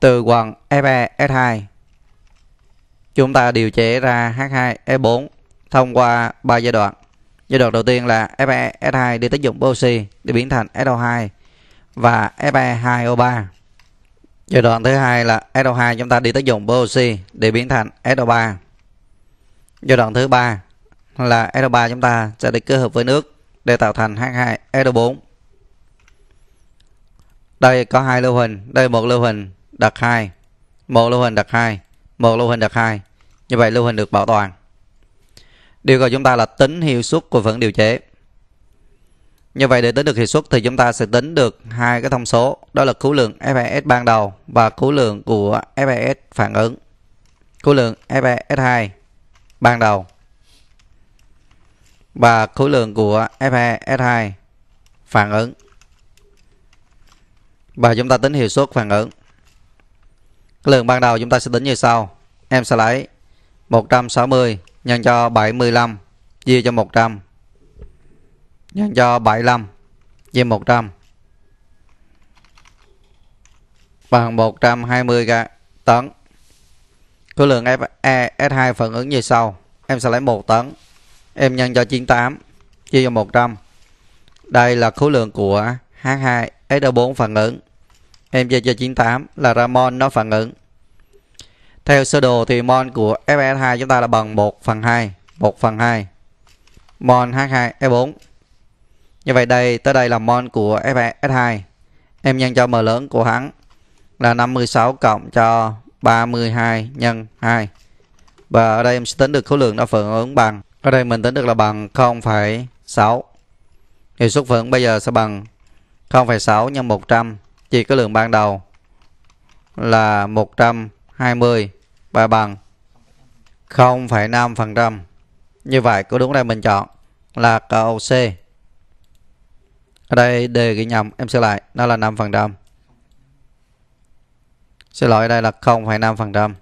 từ quần Fe S2. Chúng ta điều chế ra H2 E4 thông qua 3 giai đoạn. Giai đoạn đầu tiên là Fe S2 e đi tác dụng oxy để biến thành SO2 e và Fe2O3. Giai đoạn thứ hai là SO2 e chúng ta đi tác dụng oxy để biến thành SO3. Giai đoạn thứ ba là SO3 chúng ta sẽ được kết hợp với nước để tạo thành H2SO4. Đây có hai lưu hình, đây một lưu hình đặt 2 một lưu hình đặt 2 một lưu hình đặt 2 như vậy lưu hình được bảo toàn điều cầu chúng ta là tính hiệu suất của vẫn điều chế như vậy để tính được hiệu suất thì chúng ta sẽ tính được hai cái thông số đó là khối lượng FAS e ban đầu và khối lượng của FAS e phản ứng khối lượng FAS2 e ban đầu và khối lượng của FAS2 phản ứng và chúng ta tính hiệu suất phản ứng lượng ban đầu chúng ta sẽ tính như sau em sẽ lấy 160 nhân cho 75 chia cho 100 nhân cho 75 chia 100 bằng 120 tấn khối lượng FS2 e- phản ứng như sau em sẽ lấy 1 tấn em nhân cho 98 chia cho 100 đây là khối lượng của H2 S4 phản ứng em giờ 98 là Ramon nó phản ứng. Theo sơ đồ thì mon của FS2 chúng ta là bằng 1 phần 2, 1 phần 2. Mon H2 E4. Như vậy đây tới đây là mon của FS2. Em nhân cho m lớn của hắn là 56 cộng cho 32 nhân 2. Và ở đây em sẽ tính được khối lượng nó phản ứng bằng. Ở đây mình tính được là bằng 0,6. Hiệu suất phản ứng bây giờ sẽ bằng 0,6 nhân 100 chỉ có lượng ban đầu là 120 và bằng 0,5%. Như vậy có đúng đây mình chọn là câu C. Ở đây đề ghi nhầm, em sửa lại, nó là 5%. Xin lỗi, đây là 0,5%.